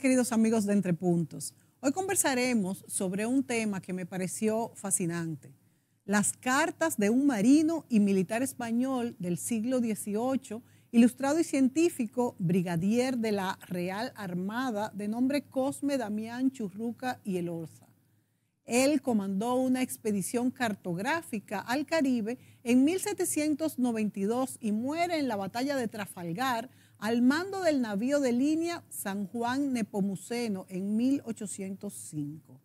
queridos amigos de Entre Puntos. Hoy conversaremos sobre un tema que me pareció fascinante, las cartas de un marino y militar español del siglo XVIII, ilustrado y científico, brigadier de la Real Armada de nombre Cosme Damián Churruca y Elorza. Él comandó una expedición cartográfica al Caribe en 1792 y muere en la batalla de Trafalgar al mando del navío de línea San Juan Nepomuceno en 1805.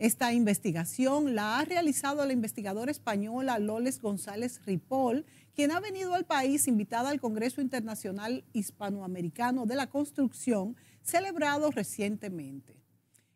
Esta investigación la ha realizado la investigadora española Loles González Ripoll, quien ha venido al país invitada al Congreso Internacional Hispanoamericano de la Construcción, celebrado recientemente.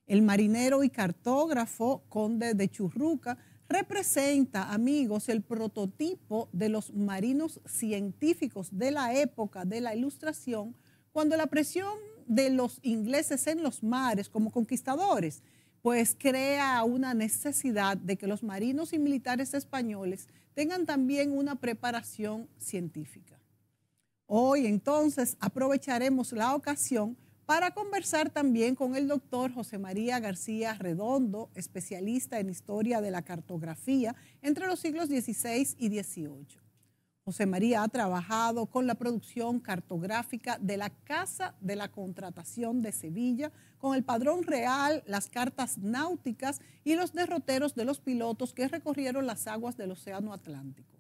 El marinero y cartógrafo Conde de Churruca representa, amigos, el prototipo de los marinos científicos de la época de la Ilustración, cuando la presión de los ingleses en los mares como conquistadores, pues crea una necesidad de que los marinos y militares españoles tengan también una preparación científica. Hoy entonces aprovecharemos la ocasión para conversar también con el doctor José María García Redondo, especialista en historia de la cartografía entre los siglos XVI y XVIII. José María ha trabajado con la producción cartográfica de la Casa de la Contratación de Sevilla, con el Padrón Real, las cartas náuticas y los derroteros de los pilotos que recorrieron las aguas del Océano Atlántico.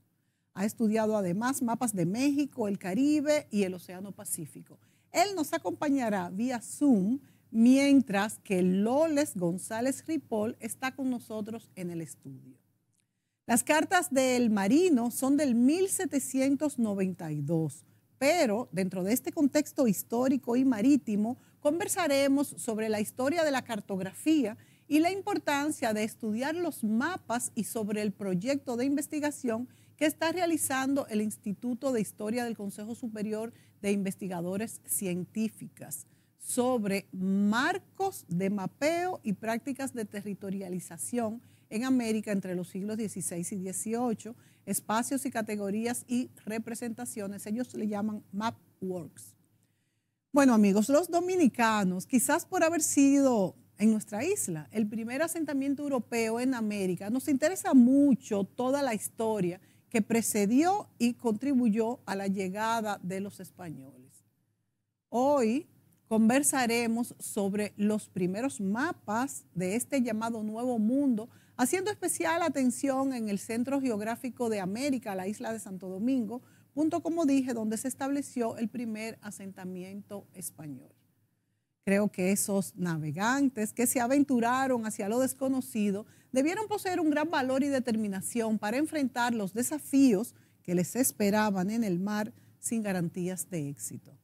Ha estudiado además mapas de México, el Caribe y el Océano Pacífico. Él nos acompañará vía Zoom, mientras que Loles González Ripoll está con nosotros en el estudio. Las cartas del marino son del 1792, pero dentro de este contexto histórico y marítimo conversaremos sobre la historia de la cartografía y la importancia de estudiar los mapas y sobre el proyecto de investigación que está realizando el Instituto de Historia del Consejo Superior de Investigadores Científicas sobre marcos de mapeo y prácticas de territorialización en América entre los siglos XVI y XVIII, espacios y categorías y representaciones. Ellos le llaman MapWorks. Bueno amigos, los dominicanos, quizás por haber sido en nuestra isla, el primer asentamiento europeo en América, nos interesa mucho toda la historia que precedió y contribuyó a la llegada de los españoles. Hoy conversaremos sobre los primeros mapas de este llamado Nuevo Mundo, haciendo especial atención en el Centro Geográfico de América, la isla de Santo Domingo, punto como dije, donde se estableció el primer asentamiento español. Creo que esos navegantes que se aventuraron hacia lo desconocido debieron poseer un gran valor y determinación para enfrentar los desafíos que les esperaban en el mar sin garantías de éxito.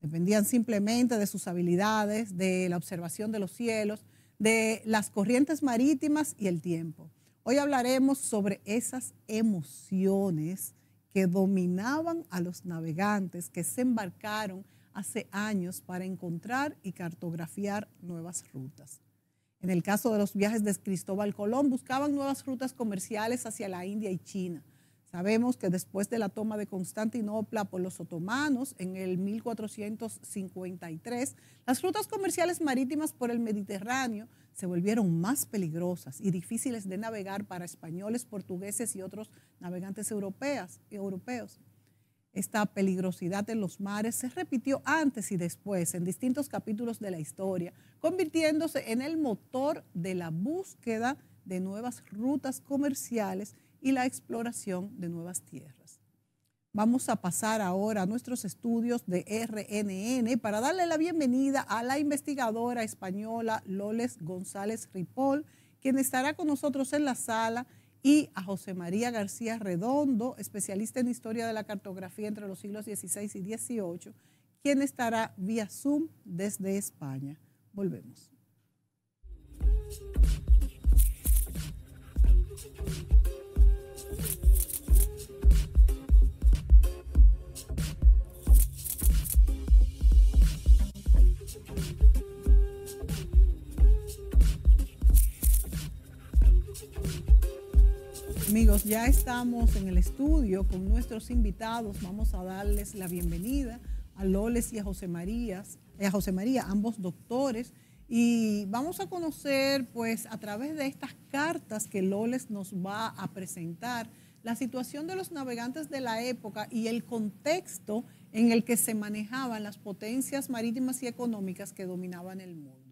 Dependían simplemente de sus habilidades, de la observación de los cielos, de las corrientes marítimas y el tiempo. Hoy hablaremos sobre esas emociones que dominaban a los navegantes que se embarcaron hace años para encontrar y cartografiar nuevas rutas. En el caso de los viajes de Cristóbal Colón, buscaban nuevas rutas comerciales hacia la India y China. Sabemos que después de la toma de Constantinopla por los otomanos en el 1453, las rutas comerciales marítimas por el Mediterráneo se volvieron más peligrosas y difíciles de navegar para españoles, portugueses y otros navegantes europeas, europeos. Esta peligrosidad de los mares se repitió antes y después en distintos capítulos de la historia, convirtiéndose en el motor de la búsqueda de nuevas rutas comerciales y la exploración de nuevas tierras. Vamos a pasar ahora a nuestros estudios de RNN para darle la bienvenida a la investigadora española Loles González Ripoll, quien estará con nosotros en la sala y a José María García Redondo, especialista en historia de la cartografía entre los siglos XVI y XVIII, quien estará vía Zoom desde España. Volvemos. Amigos, ya estamos en el estudio con nuestros invitados. Vamos a darles la bienvenida a Loles y a José, eh, a José María, ambos doctores. Y vamos a conocer, pues, a través de estas cartas que Loles nos va a presentar, la situación de los navegantes de la época y el contexto en el que se manejaban las potencias marítimas y económicas que dominaban el mundo.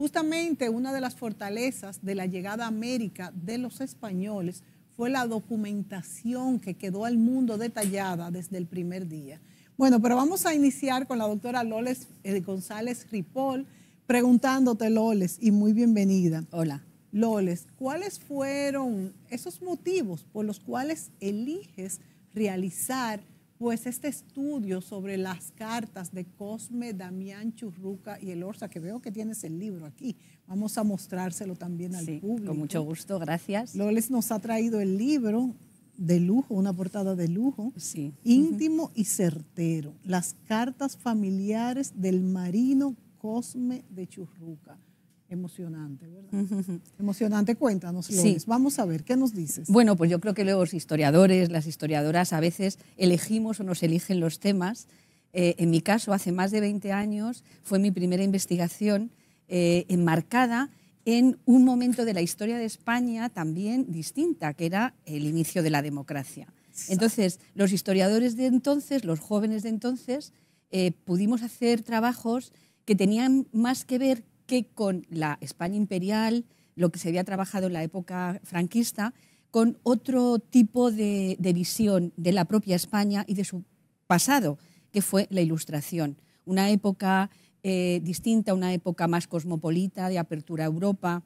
Justamente una de las fortalezas de la llegada a América de los españoles fue la documentación que quedó al mundo detallada desde el primer día. Bueno, pero vamos a iniciar con la doctora Loles eh, González Ripoll, preguntándote, Loles, y muy bienvenida. Hola. Loles, ¿cuáles fueron esos motivos por los cuales eliges realizar pues este estudio sobre las cartas de Cosme, Damián, Churruca y el Orsa, que veo que tienes el libro aquí, vamos a mostrárselo también al público. Con mucho gusto, gracias. Loles nos ha traído el libro de lujo, una portada de lujo, sí. íntimo y certero, las cartas familiares del marino Cosme de Churruca. Emocionante, ¿verdad? Emocionante, cuéntanos, Vamos a ver, ¿qué nos dices? Bueno, pues yo creo que los historiadores, las historiadoras, a veces elegimos o nos eligen los temas. Eh, en mi caso, hace más de 20 años, fue mi primera investigación eh, enmarcada en un momento de la historia de España también distinta, que era el inicio de la democracia. Entonces, los historiadores de entonces, los jóvenes de entonces, eh, pudimos hacer trabajos que tenían más que ver que con la España imperial, lo que se había trabajado en la época franquista, con otro tipo de, visión de la propia España y de su pasado, que fue la Ilustración. Una época eh, distinta, una época más cosmopolita, de apertura a Europa,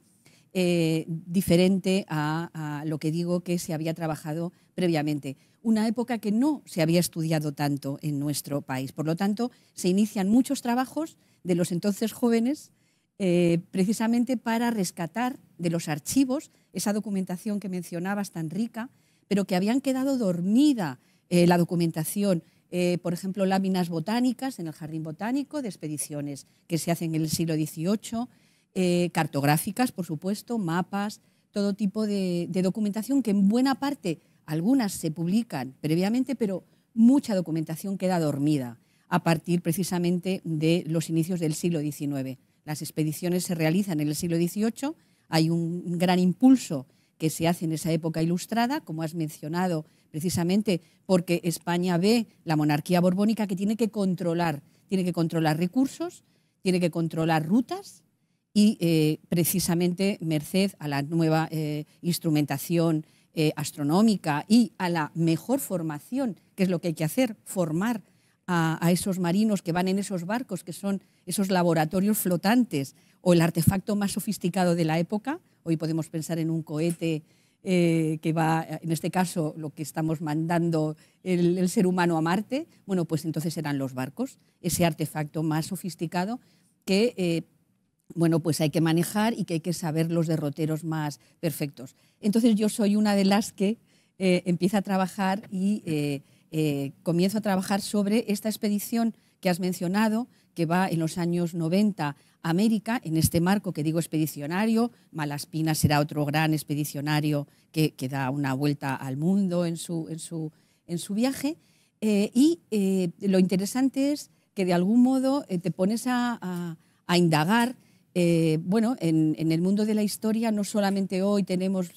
eh, diferente a, lo que digo que se había trabajado previamente. Una época que no se había estudiado tanto en nuestro país. Por lo tanto, se inician muchos trabajos de los entonces jóvenes eh, precisamente para rescatar de los archivos esa documentación que mencionabas tan rica, pero que habían quedado dormida eh, la documentación. Eh, por ejemplo, láminas botánicas en el Jardín Botánico, de expediciones que se hacen en el siglo XVIII, cartográficas, por supuesto, mapas, todo tipo de documentación que en buena parte, algunas se publican previamente, pero mucha documentación queda dormida a partir precisamente de los inicios del siglo XIX. Las expediciones se realizan en el siglo XVIII, hay un gran impulso que se hace en esa época ilustrada, como has mencionado, precisamente porque España ve la monarquía borbónica que tiene que controlar, tiene que controlar recursos, tiene que controlar rutas y eh, precisamente merced a la nueva eh, instrumentación eh, astronómica y a la mejor formación, que es lo que hay que hacer, formar a, esos marinos que van en esos barcos, que son esos laboratorios flotantes o el artefacto más sofisticado de la época. Hoy podemos pensar en un cohete eh, que va, en este caso, lo que estamos mandando el, ser humano a Marte. Bueno, pues entonces eran los barcos, ese artefacto más sofisticado que eh, bueno, pues hay que manejar y que hay que saber los derroteros más perfectos. Entonces yo soy una de las que eh, empieza a trabajar y eh, comienzo a trabajar sobre esta expedición que has mencionado, que va en los años 90 a América, en este marco que digo expedicionario. Malaspina será otro gran expedicionario que, da una vuelta al mundo en su, viaje. Eh, y eh, lo interesante es que de algún modo te pones a indagar eh, bueno, en, el mundo de la historia no solamente hoy tenemos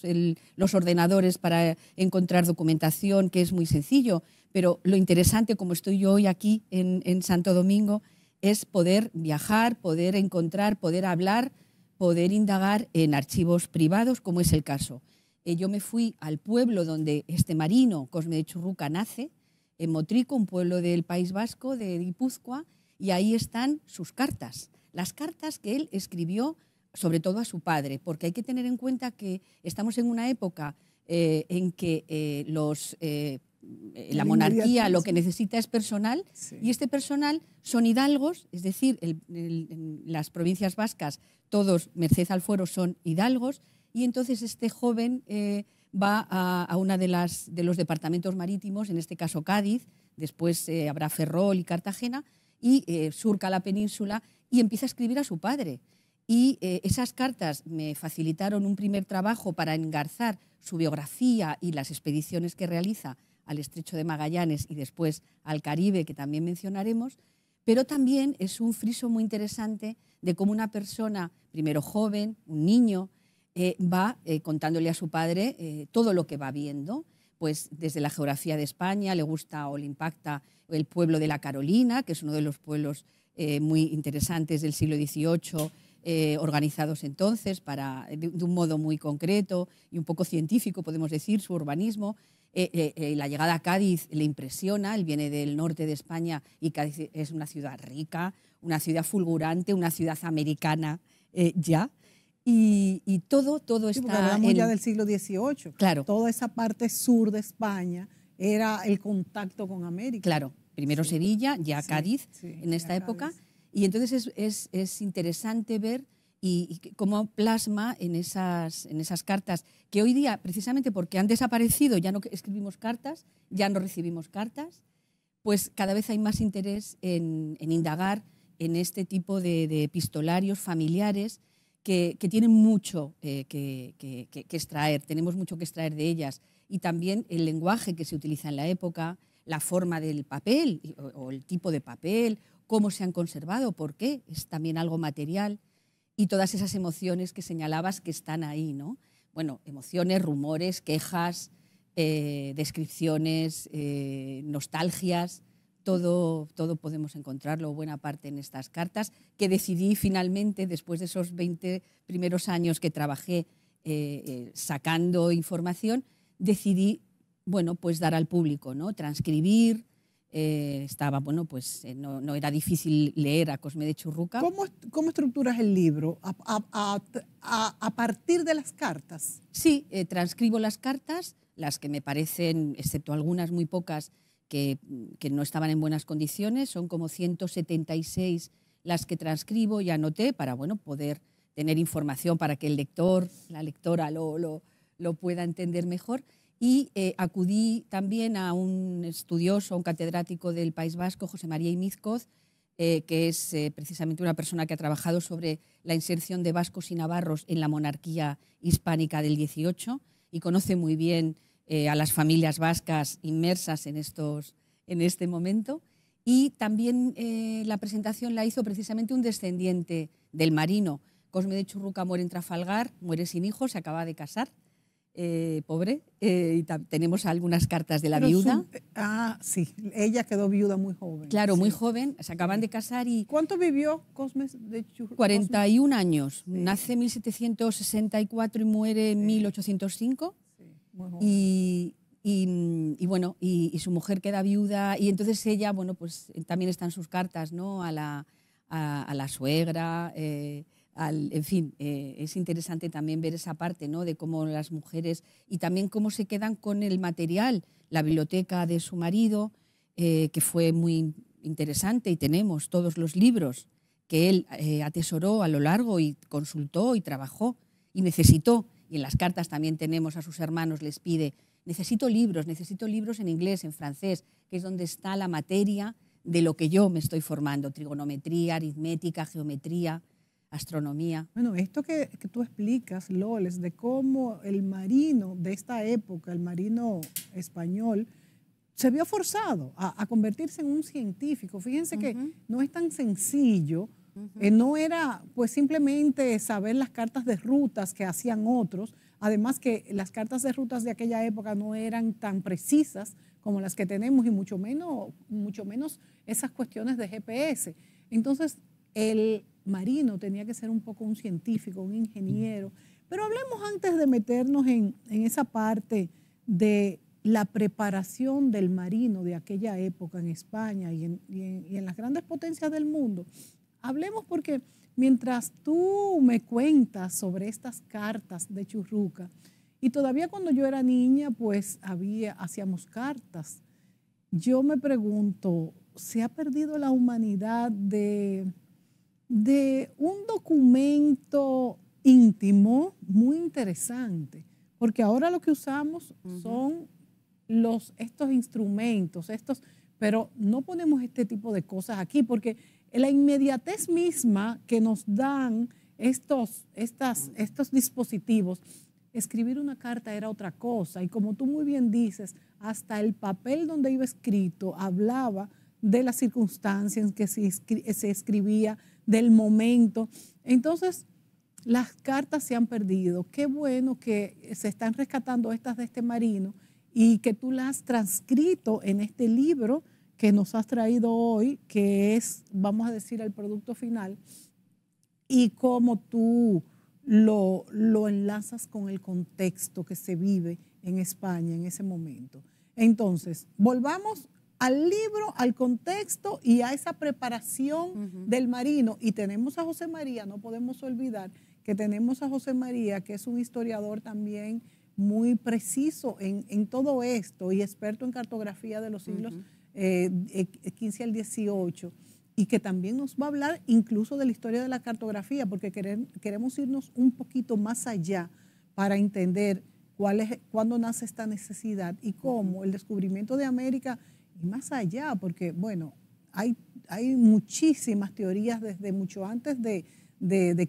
los ordenadores para encontrar documentación, que es muy sencillo, pero lo interesante, como estoy yo hoy aquí en, Santo Domingo, es poder viajar, poder encontrar, poder hablar, poder indagar en archivos privados, como es el caso. Eh, yo me fui al pueblo donde este marino, Cosme de Churruca, nace, en Motrico, un pueblo del País Vasco, de Guipúzcoa, y ahí están sus cartas las cartas que él escribió sobre todo a su padre, porque hay que tener en cuenta que estamos en una época eh, en que eh, eh, la monarquía lo que necesita es personal y este personal son hidalgos, es decir, en las provincias vascas todos, merced al fuero, son hidalgos y entonces este joven va a, uno de, de los departamentos marítimos, en este caso Cádiz, después habrá Ferrol y Cartagena, y surca la península y empieza a escribir a su padre. Y eh, esas cartas me facilitaron un primer trabajo para engarzar su biografía y las expediciones que realiza al Estrecho de Magallanes y después al Caribe, que también mencionaremos, pero también es un friso muy interesante de cómo una persona, primero joven, un niño, eh, va eh, contándole a su padre todo lo que va viendo, pues desde la geografía de España le gusta o le impacta el pueblo de la Carolina, que es uno de los pueblos eh, muy interesantes del siglo XVIII, eh, organizados entonces para, de, un modo muy concreto y un poco científico, podemos decir, su urbanismo. Eh, la llegada a Cádiz le impresiona, él viene del norte de España y Cádiz es una ciudad rica, una ciudad fulgurante, una ciudad americana ya. Y, todo, todo está... Sí, hablamos ya del siglo XVIII. Claro. Toda esa parte sur de España era el contacto con América. Claro, primero Sevilla, ya Cádiz en esta época. Y entonces es, interesante ver y, cómo plasma en esas, en esas cartas, que hoy día, precisamente porque han desaparecido, ya no escribimos cartas, ya no recibimos cartas, pues cada vez hay más interés en, indagar en este tipo de, epistolarios familiares que, tienen mucho eh, que extraer, tenemos mucho que extraer de ellas. Y también el lenguaje que se utiliza en la época, la forma del papel o, el tipo de papel, cómo se han conservado, por qué, es también algo material, y todas esas emociones que señalabas que están ahí, ¿no? Bueno, emociones, rumores, quejas, eh, descripciones, eh, nostalgias, todo, todo podemos encontrarlo, buena parte en estas cartas, que decidí finalmente, después de esos 20 primeros años que trabajé eh, sacando información, decidí bueno, pues dar al público, ¿no? Transcribir, eh, estaba, bueno, pues eh, no, no, era difícil leer a Cosme de Churruca. ¿Cómo, cómo estructuras el libro? ¿A, partir de las cartas? Sí, eh, transcribo las cartas, las que me parecen, excepto algunas muy pocas, que, que, no estaban en buenas condiciones, son como 176 las que transcribo y anoté para bueno, poder tener información para que el lector, la lectora, lo, lo, lo pueda entender mejor. Y eh, acudí también a un estudioso, un catedrático del País Vasco, José María Imizcoz, eh, que es eh, precisamente una persona que ha trabajado sobre la inserción de vascos y navarros en la monarquía hispánica del 18 y conoce muy bien a las familias vascas inmersas en, estos, en este momento. Y también la presentación la hizo precisamente un descendiente del marino, Cosme de Churruca muere en Trafalgar, muere sin hijos, se acaba de casar eh, pobre eh, y tenemos algunas cartas de la viuda. ah, sí, ella quedó viuda muy joven. Claro, muy joven, se acaban de casar y... ¿Cuánto vivió Cosmes de Chur 41 años, nace en 1764 y muere en sí. 1805 muy joven. y, mm, bueno, y, su mujer queda viuda y entonces ella, bueno, pues también están sus cartas, ¿no? A la, la suegra. Eh, en fin, eh, es interesante también ver esa parte ¿no? de cómo las mujeres y también cómo se quedan con el material, la biblioteca de su marido, eh, que fue muy interesante y tenemos todos los libros que él eh, atesoró a lo largo y consultó y trabajó y necesitó. Y en las cartas también tenemos a sus hermanos, les pide, necesito libros, necesito libros en inglés, en francés, que es donde está la materia de lo que yo me estoy formando, trigonometría, aritmética, geometría, astronomía. Bueno, esto que, tú explicas, Loles, de cómo el marino de esta época, el marino español, se vio forzado a, convertirse en un científico. Fíjense que no es tan sencillo. Eh, no era pues simplemente saber las cartas de rutas que hacían otros, además que las cartas de rutas de aquella época no eran tan precisas como las que tenemos y mucho menos, mucho menos esas cuestiones de GPS. Entonces, el marino tenía que ser un poco un científico, un ingeniero. Pero hablemos antes de meternos en, esa parte de la preparación del marino de aquella época en España y en, las grandes potencias del mundo. Hablemos porque mientras tú me cuentas sobre estas cartas de Churruca, y todavía cuando yo era niña, pues había, hacíamos cartas. Yo me pregunto, ¿se ha perdido la humanidad de de un documento íntimo muy interesante, porque ahora lo que usamos son los, estos instrumentos, estos, pero no ponemos este tipo de cosas aquí, porque la inmediatez misma que nos dan estos, estas, estos dispositivos, escribir una carta era otra cosa, y como tú muy bien dices, hasta el papel donde iba escrito hablaba de las circunstancias en que se, escribía, del momento. Entonces, las cartas se han perdido. Qué bueno que se están rescatando estas de este marino y que tú las has transcrito en este libro que nos has traído hoy, que es, vamos a decir, el producto final, y cómo tú lo, lo enlazas con el contexto que se vive en España en ese momento. Entonces, volvamos al libro, al contexto y a esa preparación del marino. Y tenemos a José María, no podemos olvidar que tenemos a José María, que es un historiador también muy preciso en, todo esto y experto en cartografía de los siglos XV eh, eh, al XVIII y que también nos va a hablar incluso de la historia de la cartografía, porque queremos irnos un poquito más allá para entender cuál es, cuándo nace esta necesidad y cómo el descubrimiento de América y más allá, porque bueno, hay, hay muchísimas teorías desde mucho antes de,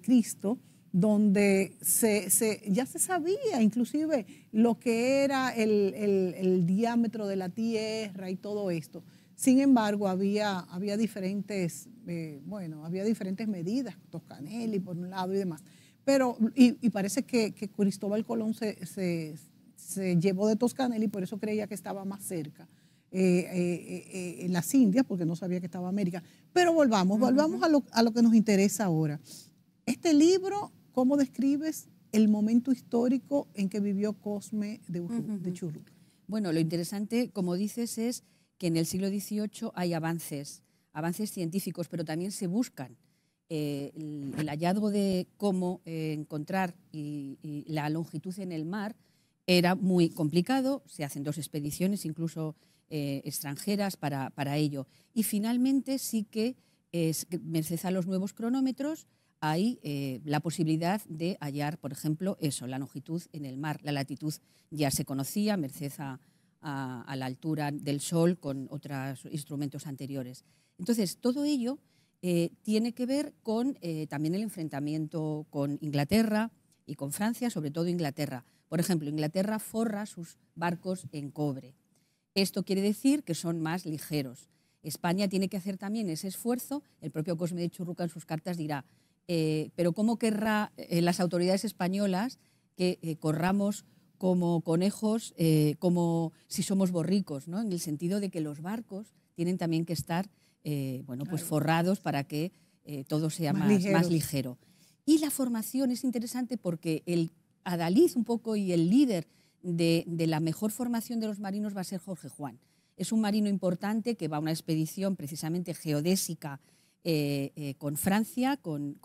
Cristo donde se, ya se sabía inclusive lo que era el, diámetro de la Tierra y todo esto. Sin embargo, había, había diferentes, eh, bueno, había diferentes medidas, Toscanelli por un lado y demás. Pero, y, parece que, Cristóbal Colón se, se, se llevó de Toscanelli, por eso creía que estaba más cerca. Eh, eh, eh, en las Indias, porque no sabía que estaba América. Pero volvamos, volvamos a, lo, a lo que nos interesa ahora. Este libro, ¿cómo describes el momento histórico en que vivió Cosme de, de Churruca? Bueno, lo interesante, como dices, es que en el siglo XVIII hay avances, avances científicos, pero también se buscan. el, hallazgo de cómo encontrar y la longitud en el mar era muy complicado, se hacen dos expediciones, incluso eh, extranjeras para, ello. Y finalmente sí que, es, eh, merced a los nuevos cronómetros, hay eh, la posibilidad de hallar, por ejemplo, eso, la longitud en el mar. La latitud ya se conocía, merced a, la altura del sol con otros instrumentos anteriores. Entonces, todo ello tiene que ver con también el enfrentamiento con Inglaterra y con Francia, sobre todo Inglaterra. Por ejemplo, Inglaterra forra sus barcos en cobre. Esto quiere decir que son más ligeros. España tiene que hacer también ese esfuerzo. El propio Cosme de Churruca en sus cartas dirá, eh, pero ¿cómo querrá eh, las autoridades españolas que eh, corramos como conejos, como si somos borricos, ¿no? en el sentido de que los barcos tienen también que estar bueno, pues forrados para que todo sea más, ligero. Y la formación es interesante porque el adaliz un poco y el líder de, la mejor formación de los marinos va a ser Jorge Juan. Es un marino importante que va a una expedición precisamente geodésica eh, eh, con Francia con,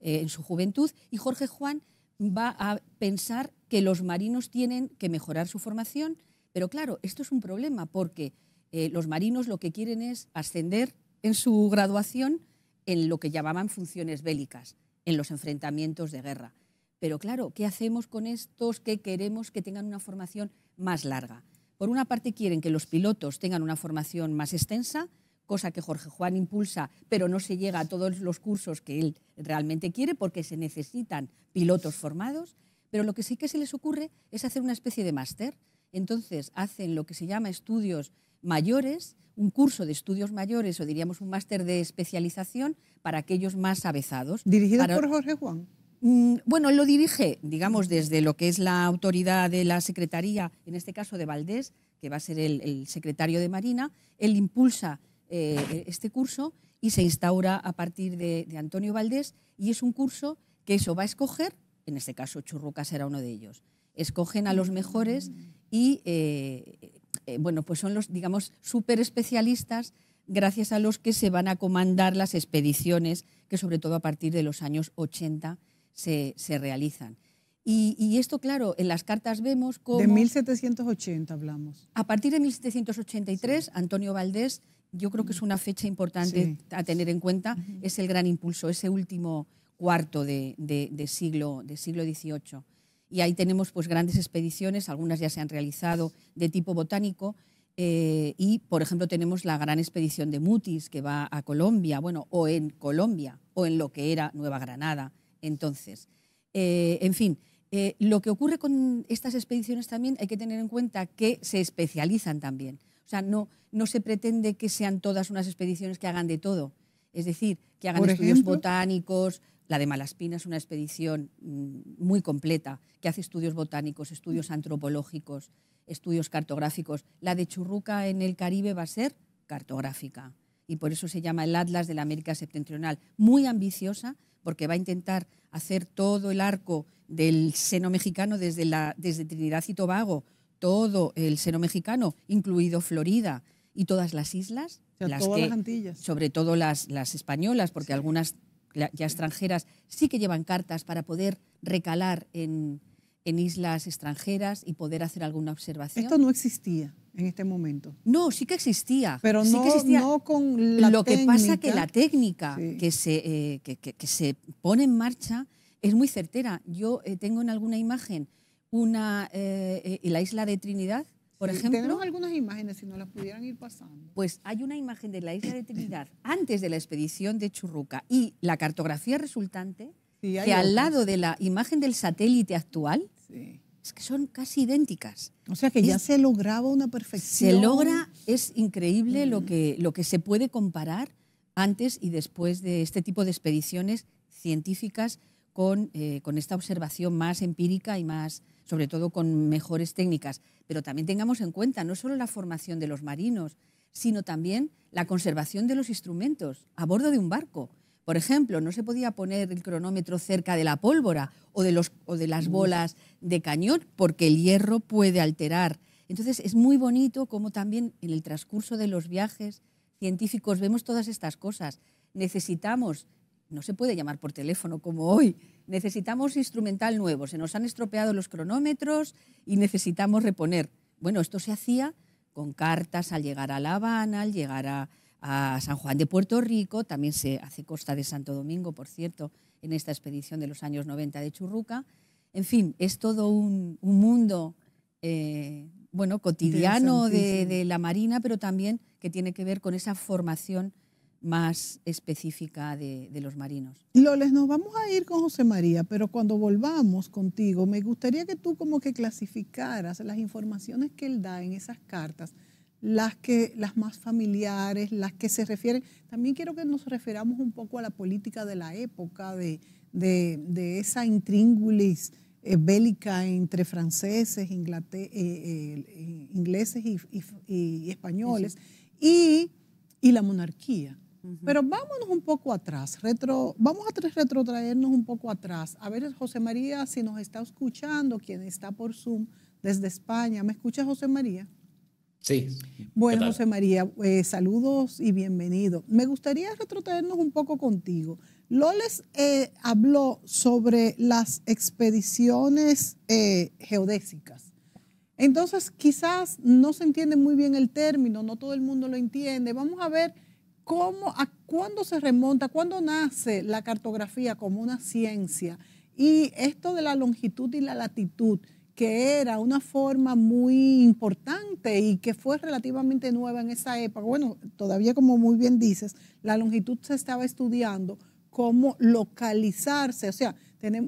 eh, en su juventud y Jorge Juan va a pensar que los marinos tienen que mejorar su formación, pero claro, esto es un problema porque los marinos lo que quieren es ascender en su graduación en lo que llamaban funciones bélicas, en los enfrentamientos de guerra. Pero claro, ¿qué hacemos con estos que queremos que tengan una formación más larga? Por una parte quieren que los pilotos tengan una formación más extensa, cosa que Jorge Juan impulsa, pero no se llega a todos los cursos que él realmente quiere porque se necesitan pilotos formados. Pero lo que sí que se les ocurre es hacer una especie de máster. Entonces hacen lo que se llama estudios mayores, un curso de estudios mayores o diríamos un máster de especialización para aquellos más avezados. Dirigido por Jorge Juan. Mm, bueno, lo dirige, digamos, desde lo que es la autoridad de la Secretaría, en este caso de Valdés, que va a ser el, secretario de Marina. Él impulsa eh, este curso y se instaura a partir de, Antonio Valdés y es un curso que eso va a escoger, en este caso Churruca era uno de ellos, escogen a los mejores y, eh, eh, bueno, pues son los, digamos, súper especialistas gracias a los que se van a comandar las expediciones que sobre todo a partir de los años 80 se, realizan. Y, esto, claro, en las cartas vemos cómo... De 1780 hablamos. A partir de 1783, Antonio Valdés, yo creo que es una fecha importante a tener en cuenta, es el gran impulso, ese último cuarto de, siglo, de siglo XVIII. Y ahí tenemos pues, grandes expediciones, algunas ya se han realizado de tipo botánico, eh, y, por ejemplo, tenemos la gran expedición de Mutis que va a Colombia, bueno, o en Colombia, o en lo que era Nueva Granada. Entonces, eh, en fin, eh, lo que ocurre con estas expediciones también hay que tener en cuenta que se especializan también. O sea, no, no se pretende que sean todas unas expediciones que hagan de todo. Es decir, que hagan estudios botánicos. La de Malaspina es una expedición mm, muy completa, que hace estudios botánicos, estudios antropológicos, estudios cartográficos. La de Churruca en el Caribe va a ser cartográfica y por eso se llama el Atlas de la América Septentrional, muy ambiciosa porque va a intentar hacer todo el arco del seno mexicano desde, la, desde Trinidad y Tobago, todo el seno mexicano, incluido Florida y todas las islas, sobre todo las, españolas, porque algunas ya extranjeras sí que llevan cartas para poder recalar en, en islas extranjeras y poder hacer alguna observación. Esto no existía en este momento. No, sí que existía. Pero no, que existía. con la Lo que pasa que la técnica que, se, eh, que, se pone en marcha es muy certera. Yo eh, tengo en alguna imagen una, eh, eh la isla de Trinidad, por ejemplo. Tenemos algunas imágenes, si no las pudieran ir pasando. Pues hay una imagen de la isla de Trinidad antes de la expedición de Churruca y la cartografía resultante, que al lado de la imagen del satélite actual, que son casi idénticas. O sea que ya se lograba una perfección. Se logra, es increíble lo, que, lo que se puede comparar antes y después de este tipo de expediciones científicas eh, con, esta observación más empírica y más, sobre todo, con mejores técnicas. Pero también tengamos en cuenta no solo la formación de los marinos, sino también la conservación de los instrumentos a bordo de un barco. Por ejemplo, no se podía poner el cronómetro cerca de la pólvora o de, los, o de las bolas de cañón, porque el hierro puede alterar. Entonces es muy bonito como también en el transcurso de los viajes científicos vemos todas estas cosas. Necesitamos, no se puede llamar por teléfono como hoy, necesitamos instrumental nuevo, se nos han estropeado los cronómetros y necesitamos reponer. Bueno, esto se hacía con cartas al llegar a La Habana, al llegar a, San Juan de Puerto Rico, también se hace Costa de Santo Domingo, por cierto, en esta expedición de los años 90 de Churruca. En fin, es todo un, mundo eh, bueno, cotidiano de, la Marina, pero también que tiene que ver con esa formación más específica de, los marinos. Loles, nos vamos a ir con José María, pero cuando volvamos contigo, me gustaría que tú como que clasificaras las informaciones que él da en esas cartas, las que las más familiares, las que se refieren. También quiero que nos referamos un poco a la política de la época, de, de, de esa intríngulis eh, bélica entre franceses, eh, eh, ingleses y, españoles, y, la monarquía. Pero vámonos un poco atrás, retro, vamos a retrotraernos un poco atrás. A ver, José María, si nos está escuchando, quien está por Zoom desde España, ¿me escucha José María? Sí. Bueno, José María, saludos y bienvenido. Me gustaría retrotraernos un poco contigo. Lo eh, habló sobre las expediciones eh, geodésicas. Entonces, quizás no se entiende muy bien el término, no todo el mundo lo entiende. Vamos a ver cómo, a cuándo se remonta, cuándo nace la cartografía como una ciencia. Y esto de la longitud y la latitud, que era una forma muy importante y que fue relativamente nueva en esa época. Bueno, todavía como muy bien dices, la longitud se estaba estudiando, cómo localizarse. O sea,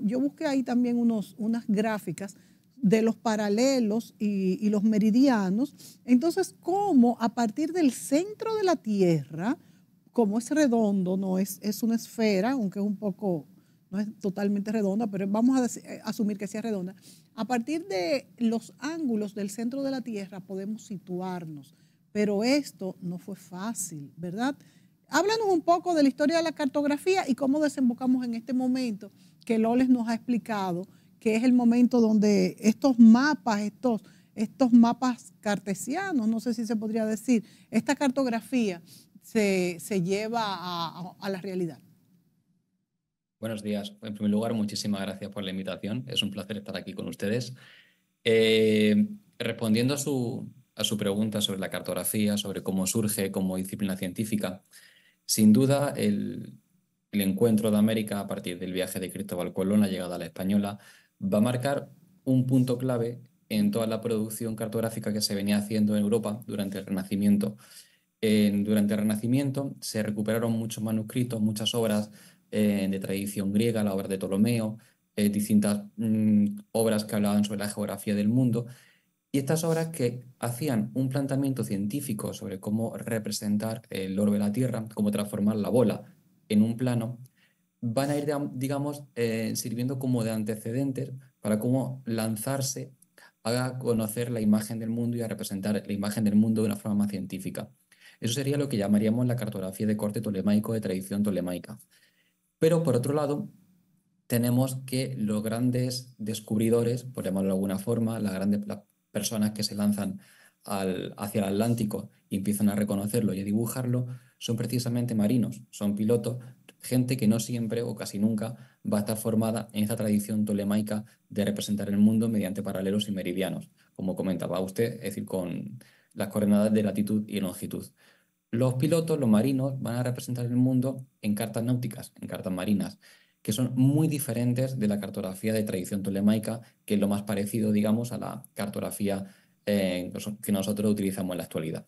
yo busqué ahí también unos, unas gráficas de los paralelos y, los meridianos. Entonces, cómo a partir del centro de la Tierra, como es redondo, no es, es una esfera, aunque es un poco, no es totalmente redonda, pero vamos a eh, asumir que sea redonda, a partir de los ángulos del centro de la Tierra podemos situarnos. Pero esto no fue fácil, ¿verdad? Háblanos un poco de la historia de la cartografía y cómo desembocamos en este momento que Loles nos ha explicado, que es el momento donde estos mapas, estos, estos mapas cartesianos, no sé si se podría decir, esta cartografía se, lleva a, la realidad. Buenos días. En primer lugar, muchísimas gracias por la invitación. Es un placer estar aquí con ustedes. Eh, respondiendo a su pregunta sobre la cartografía, sobre cómo surge como disciplina científica, sin duda, el, encuentro de América a partir del viaje de Cristóbal Colón, la llegada a la española, va a marcar un punto clave en toda la producción cartográfica que se venía haciendo en Europa durante el Renacimiento. durante el Renacimiento se recuperaron muchos manuscritos, muchas obras eh, de tradición griega, la obra de Ptolomeo, eh, distintas mm, obras que hablaban sobre la geografía del mundo, y estas obras que hacían un planteamiento científico sobre cómo representar el oro de la Tierra, cómo transformar la bola en un plano, van a ir, digamos, eh, sirviendo como de antecedentes para cómo lanzarse a conocer la imagen del mundo y a representar la imagen del mundo de una forma más científica. Eso sería lo que llamaríamos la cartografía de corte tolemaico de tradición tolemaica. Pero por otro lado, tenemos que los grandes descubridores, por llamarlo de alguna forma, las grandes, personas que se lanzan hacia el Atlántico y empiezan a reconocerlo y a dibujarlo, son precisamente marinos, son pilotos, gente que no siempre o casi nunca va a estar formada en esta tradición tolemaica de representar el mundo mediante paralelos y meridianos, como comentaba usted, es decir, con las coordenadas de latitud y longitud. Los pilotos, los marinos, van a representar el mundo en cartas náuticas, en cartas marinas que son muy diferentes de la cartografía de tradición tolemaica, que es lo más parecido, digamos, a la cartografía eh, que nosotros utilizamos en la actualidad.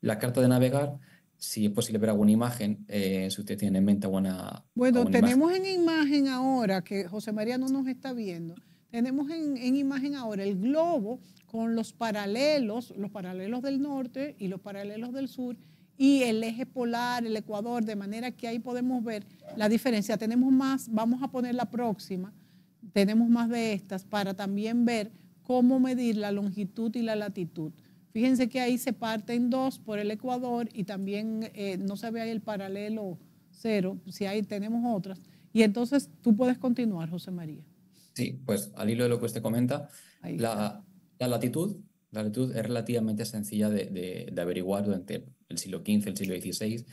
La carta de navegar, si es posible ver alguna imagen, eh, si usted tiene en mente alguna. Bueno, tenemos en imagen ahora, que José María no nos está viendo, tenemos en, en imagen ahora el globo con los paralelos, los paralelos del norte y los paralelos del sur y el eje polar, el ecuador, de manera que ahí podemos ver la diferencia. Tenemos más, vamos a poner la próxima, tenemos más de estas para también ver cómo medir la longitud y la latitud. Fíjense que ahí se parte en dos por el ecuador y también eh, no se ve ahí el paralelo cero, si ahí tenemos otras. Y entonces tú puedes continuar, José María. Sí, pues al hilo de lo que usted comenta, la, latitud, la latitud es relativamente sencilla de, de, de averiguar durante el siglo XV, el siglo XVI,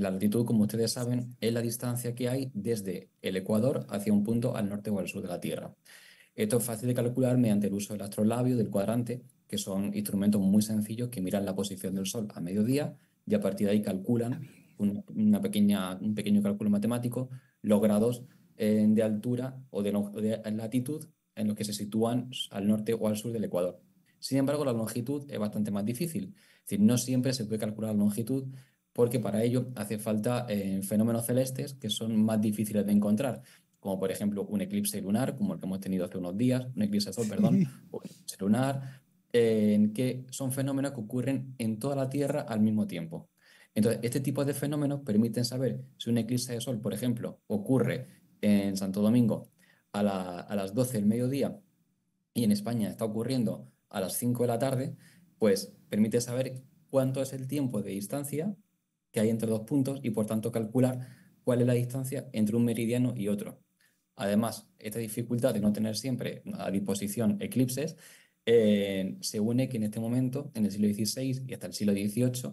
la latitud, como ustedes saben, es la distancia que hay desde el Ecuador hacia un punto al norte o al sur de la Tierra. Esto es fácil de calcular mediante el uso del astrolabio, del cuadrante, que son instrumentos muy sencillos que miran la posición del Sol a mediodía y a partir de ahí calculan un, una pequeña, un pequeño cálculo matemático los grados eh, de altura o de latitud en los que se sitúan al norte o al sur del Ecuador. Sin embargo, la longitud es bastante más difícil. Es decir, no siempre se puede calcular la longitud porque para ello hace falta eh, fenómenos celestes que son más difíciles de encontrar, como por ejemplo un eclipse lunar, como el que hemos tenido hace unos días, un eclipse de sol, perdón, o eclipse lunar, eh, en que son fenómenos que ocurren en toda la Tierra al mismo tiempo. Entonces, este tipo de fenómenos permiten saber si un eclipse de sol, por ejemplo, ocurre en Santo Domingo a, a las 12 del mediodía y en España está ocurriendo a las 5 de la tarde, pues permite saber cuánto es el tiempo de distancia que hay entre dos puntos y por tanto calcular cuál es la distancia entre un meridiano y otro. Además, esta dificultad de no tener siempre a disposición eclipses eh, se une que en este momento, en el siglo XVI y hasta el siglo XVIII,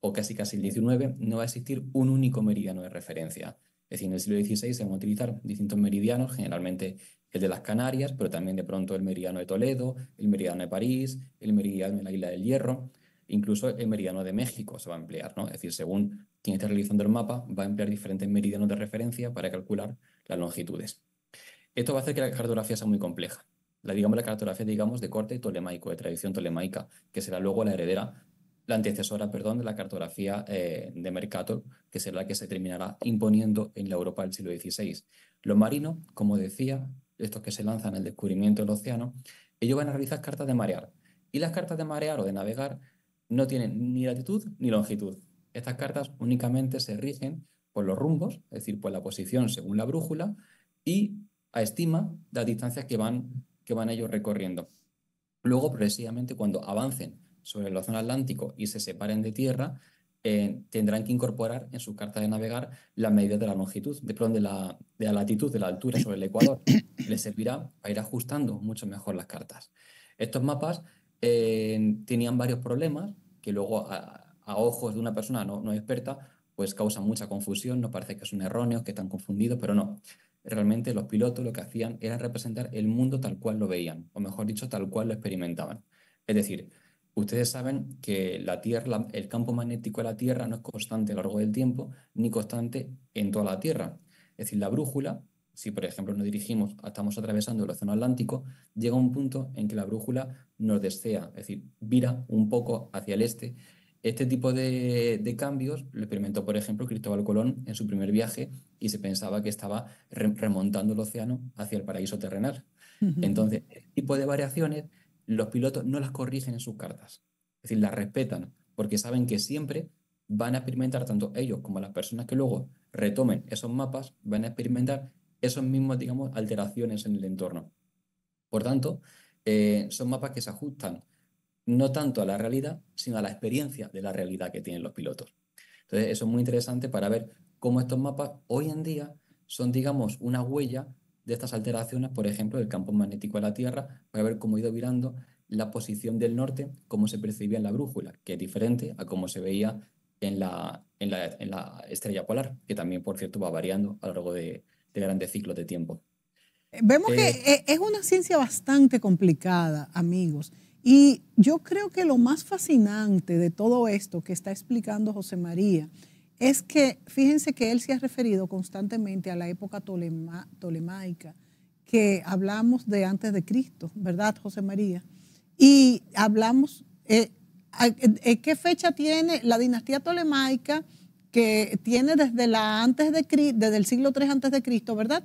o casi casi el XIX, no va a existir un único meridiano de referencia. Es decir, en el siglo XVI se van a utilizar distintos meridianos, generalmente el de las Canarias, pero también de pronto el meridiano de Toledo, el meridiano de París, el meridiano de la Isla del Hierro, incluso el meridiano de México se va a emplear, ¿no? Es decir, según quien esté realizando el mapa, va a emplear diferentes meridianos de referencia para calcular las longitudes. Esto va a hacer que la cartografía sea muy compleja. La, digamos, la cartografía, digamos, de corte tolemaico, de tradición tolemaica, que será luego la heredera, la antecesora, perdón, de la cartografía eh, de Mercator, que será la que se terminará imponiendo en la Europa del siglo XVI. Lo marino, como decía, estos que se lanzan en el descubrimiento del océano, ellos van a realizar cartas de marear. Y las cartas de marear o de navegar no tienen ni latitud ni longitud. Estas cartas únicamente se rigen por los rumbos, es decir, por la posición según la brújula y a estima las distancias que van, que van ellos recorriendo. Luego, progresivamente, cuando avancen sobre el océano Atlántico y se separen de tierra, eh, tendrán que incorporar en sus cartas de navegar las medidas de la longitud, de, de, la, latitud, de la altura sobre el ecuador. Les servirá para ir ajustando mucho mejor las cartas. Estos mapas eh, tenían varios problemas que luego a, ojos de una persona no, no, experta pues causan mucha confusión, nos parece que son erróneos, que están confundidos, pero no. Realmente los pilotos lo que hacían era representar el mundo tal cual lo veían, o mejor dicho, tal cual lo experimentaban. Es decir, Ustedes saben que el campo magnético de la Tierra no es constante a lo largo del tiempo, ni constante en toda la Tierra. Es decir, la brújula, si por ejemplo nos dirigimos, estamos atravesando el Océano Atlántico, llega un punto en que la brújula nos desea, es decir, vira un poco hacia el este. Este tipo de, cambios lo experimentó, por ejemplo, Cristóbal Colón en su primer viaje y se pensaba que estaba remontando el océano hacia el paraíso terrenal. Entonces, este tipo de variaciones los pilotos no las corrigen en sus cartas, es decir, las respetan, porque saben que siempre van a experimentar, tanto ellos como las personas que luego retomen esos mapas, van a experimentar esas mismas, digamos, alteraciones en el entorno. Por tanto, eh, son mapas que se ajustan no tanto a la realidad, sino a la experiencia de la realidad que tienen los pilotos. Entonces, eso es muy interesante para ver cómo estos mapas hoy en día son, digamos, una huella de estas alteraciones, por ejemplo, del campo magnético de la Tierra, para ver cómo ha ido virando la posición del norte, cómo se percibía en la brújula, que es diferente a cómo se veía en la, en la, estrella polar, que también, por cierto, va variando a lo largo de, grandes ciclos de tiempo. Eh, vemos que eh, eh, es una ciencia bastante complicada, amigos. Y yo creo que lo más fascinante de todo esto que está explicando José María es que fíjense que él se ha referido constantemente a la época tolemaica, que hablamos de antes de Cristo, ¿verdad, José María? Y hablamos, eh, eh, ¿qué fecha tiene la dinastía tolemaica que tiene desde, la antes de, desde el siglo III antes de Cristo, ¿verdad?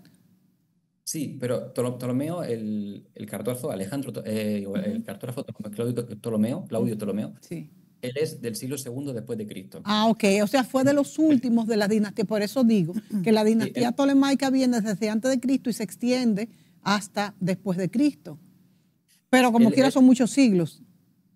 Sí, pero Ptolomeo, el, el cartógrafo Alejandro, eh, el cartógrafo Ptolomeo, Claudio Ptolomeo, sí. Él es del siglo II después de Cristo. Ah, ok. O sea, fue de los últimos de la dinastía. Por eso digo que la dinastía tolemaica viene desde antes de Cristo y se extiende hasta después de Cristo. Pero como quiera son muchos siglos.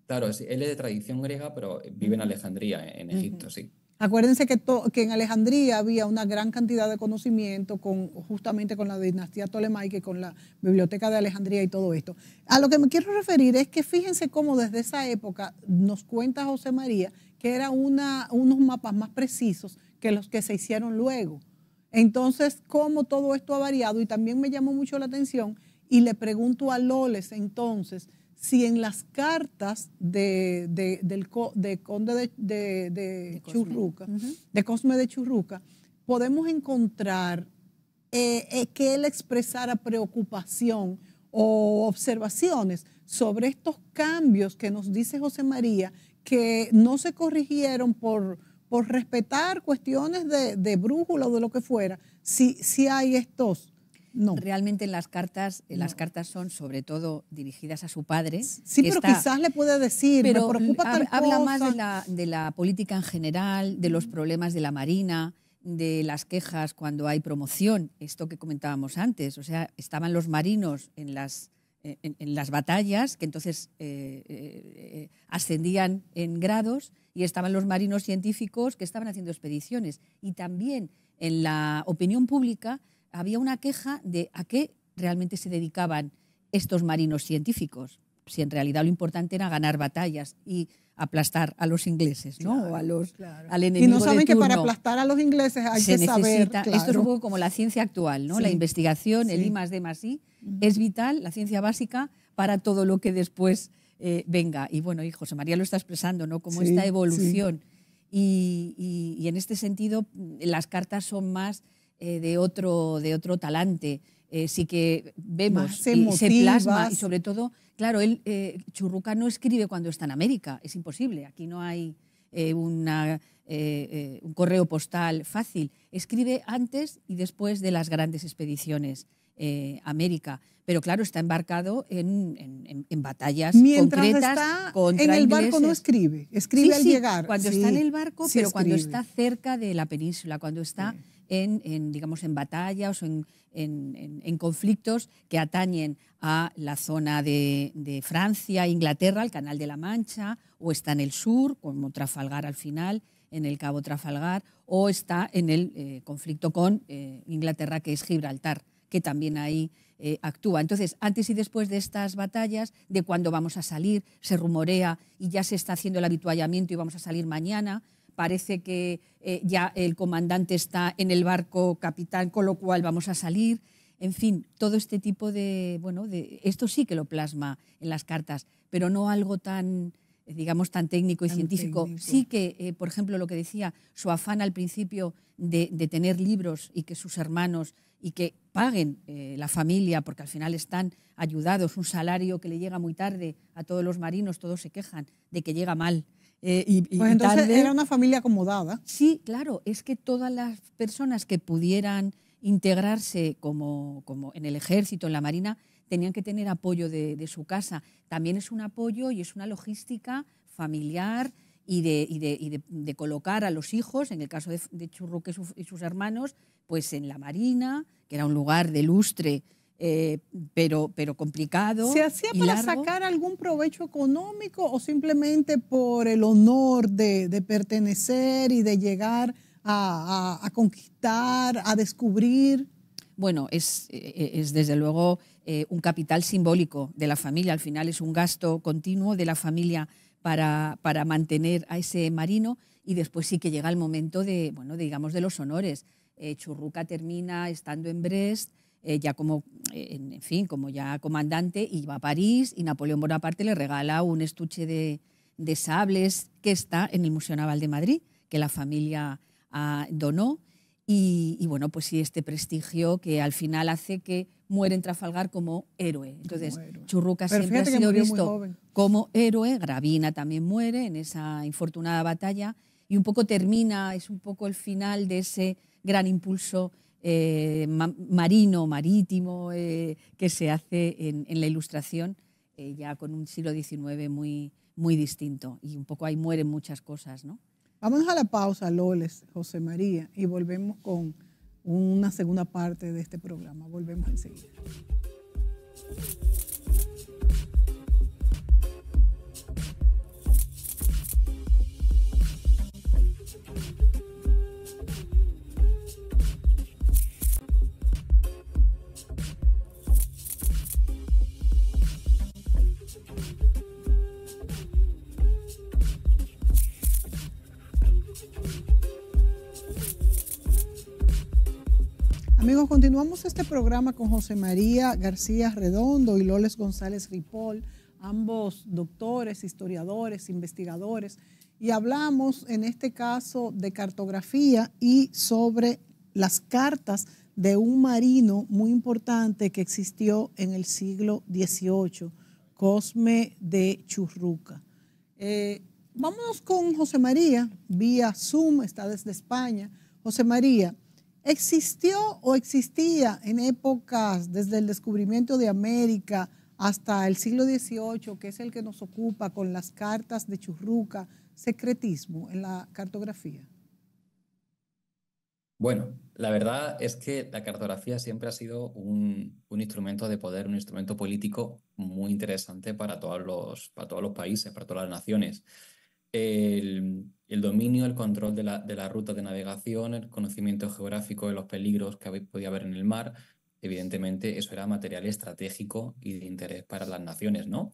Claro, él es de tradición griega, pero vive en Alejandría, en Egipto, sí. Acuérdense que, en Alejandría había una gran cantidad de conocimiento con, justamente con la dinastía tolemaica y con la biblioteca de Alejandría y todo esto. A lo que me quiero referir es que fíjense cómo desde esa época nos cuenta José María que eran unos mapas más precisos que los que se hicieron luego. Entonces, cómo todo esto ha variado y también me llamó mucho la atención y le pregunto a Loles entonces si en las cartas de, del conde de, Churruca, de Cosme de Churruca, podemos encontrar eh, eh, que él expresara preocupación o observaciones sobre estos cambios que nos dice José María que no se corrigieron por, por respetar cuestiones de, de brújula o de lo que fuera, si, si hay estos, Realmente en las cartas, eh, las cartas son sobre todo dirigidas a su padre. Sí, pero quizás le puede decir, pero preocupa Habla más de la, de la, política en general, de los problemas de la Marina, de las quejas cuando hay promoción, esto que comentábamos antes. O sea, estaban los marinos en las, eh, en, las batallas, que entonces eh, ascendían en grados, y estaban los marinos científicos que estaban haciendo expediciones. Y también en la opinión pública había una queja de a qué realmente se dedicaban estos marinos científicos, si en realidad lo importante era ganar batallas y aplastar a los ingleses, ¿no? o a los, Y no saben que para aplastar a los ingleses hay que saber. Esto es un poco como la ciencia actual, ¿no? La investigación, el I más D más I, es vital, la ciencia básica, para todo lo que después eh, venga. Y bueno, y José María lo está expresando, ¿no? Como esta evolución. y, y en este sentido, las cartas son más eh, de, otro, de otro talante. Eh, sí que vemos y se plasma y sobre todo, claro, él, eh, Churruca no escribe cuando está en América, es imposible, aquí no hay un correo postal fácil, escribe antes y después de las grandes expediciones. América, pero claro, está embarcado en, en, en batallas Mientras está en el barco no escribe, escribe al llegar. Cuando está en el barco, pero cuando está cerca de la península, cuando está en, digamos, en batallas o en, conflictos que atañen a la zona de, Francia, Inglaterra, el Canal de la Mancha, o está en el sur, como Trafalgar al final, en el Cabo Trafalgar, o está en el eh, conflicto con eh, Inglaterra, que es Gibraltar, que también ahí eh, actúa. Entonces, antes y después de estas batallas, de cuándo vamos a salir, se rumorea y ya se está haciendo el habituallamiento y vamos a salir mañana, parece que eh, ya el comandante está en el barco capitán, con lo cual vamos a salir. En fin, todo este tipo de, bueno, de, esto sí que lo plasma en las cartas, pero no algo tan, digamos, tan técnico y científico. Sí que, eh, por ejemplo, lo que decía, su afán al principio de, tener libros y que sus hermanos y que paguen eh, la familia, porque al final están ayudados, un salario que le llega muy tarde a todos los marinos, todos se quejan de que llega mal eh, y, pues entonces era una familia acomodada. Sí, claro, es que todas las personas que pudieran integrarse como, como en el ejército, en la marina, tenían que tener apoyo de, su casa. También es un apoyo y es una logística familiar y, de, de, y de, colocar a los hijos, en el caso de, Churruque y sus hermanos, pues en la marina, que era un lugar de lustre eh, pero, pero complicado. ¿Se hacía para sacar algún provecho económico o simplemente por el honor de, de pertenecer y de llegar a, a, conquistar, a descubrir? Bueno, es, eh, eh, es desde luego un capital simbólico de la familia. Al final es un gasto continuo de la familia para, para mantener a ese marino y después sí que llega el momento de, bueno, digamos, de los honores. Churruca termina estando en Brest, eh, ya como, eh, en fin, como ya comandante, iba a París y Napoleón Bonaparte le regala un estuche de, sables que está en el Museo Naval de Madrid, que la familia ah, donó. Y, bueno, pues sí, este prestigio que al final hace que muere en Trafalgar como héroe. Entonces, Churruca siempre ha sido visto como héroe, Gravina también muere en esa infortunada batalla y un poco termina, es un poco el final de ese gran impulso eh, marino, marítimo, eh, que se hace en, la ilustración eh, ya con un siglo XIX muy, muy distinto. Y un poco ahí mueren muchas cosas, ¿no? Vamos a la pausa, Loles, José María, y volvemos con una segunda parte de este programa. Volvemos enseguida. Amigos, continuamos este programa con José María García Redondo y Loles González Ripoll, ambos doctores, historiadores, investigadores, y hablamos en este caso de cartografía y sobre las cartas de un marino muy importante que existió en el siglo XVIII, Cosme de Churruca. Eh, Vamos con José María, vía Zoom, está desde España. José María, existió o existía en épocas desde el descubrimiento de América hasta el siglo XVIII, que es el que nos ocupa con las cartas de Churruca, secretismo en la cartografía? Bueno, la verdad es que la cartografía siempre ha sido un, instrumento de poder, un instrumento político muy interesante para todos los, para todos los países, para todas las naciones. El, el dominio, el control de la, ruta de navegación, el conocimiento geográfico de los peligros que podía haber en el mar. Evidentemente, eso era material estratégico y de interés para las naciones, ¿no?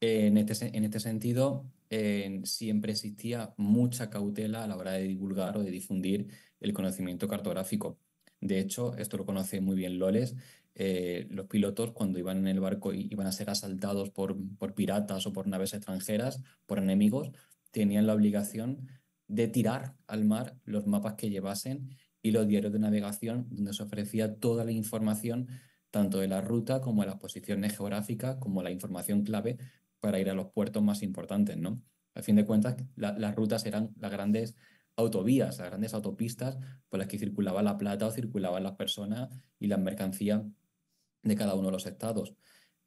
Eh, este en, este, sentido, eh, siempre existía mucha cautela a la hora de divulgar o de difundir el conocimiento cartográfico. De hecho, esto lo conoce muy bien Loles, eh, los pilotos cuando iban en el barco iban a ser asaltados por piratas o por naves extranjeras, por enemigos, tenían la obligación de tirar al mar los mapas que llevasen y los diarios de navegación donde se ofrecía toda la información tanto de la ruta como de las posiciones geográficas como la información clave para ir a los puertos más importantes, ¿no? A fin de cuentas, las rutas eran las grandes autovías, las grandes autopistas por las que circulaba la plata o circulaban las personas y las mercancías de cada uno de los estados.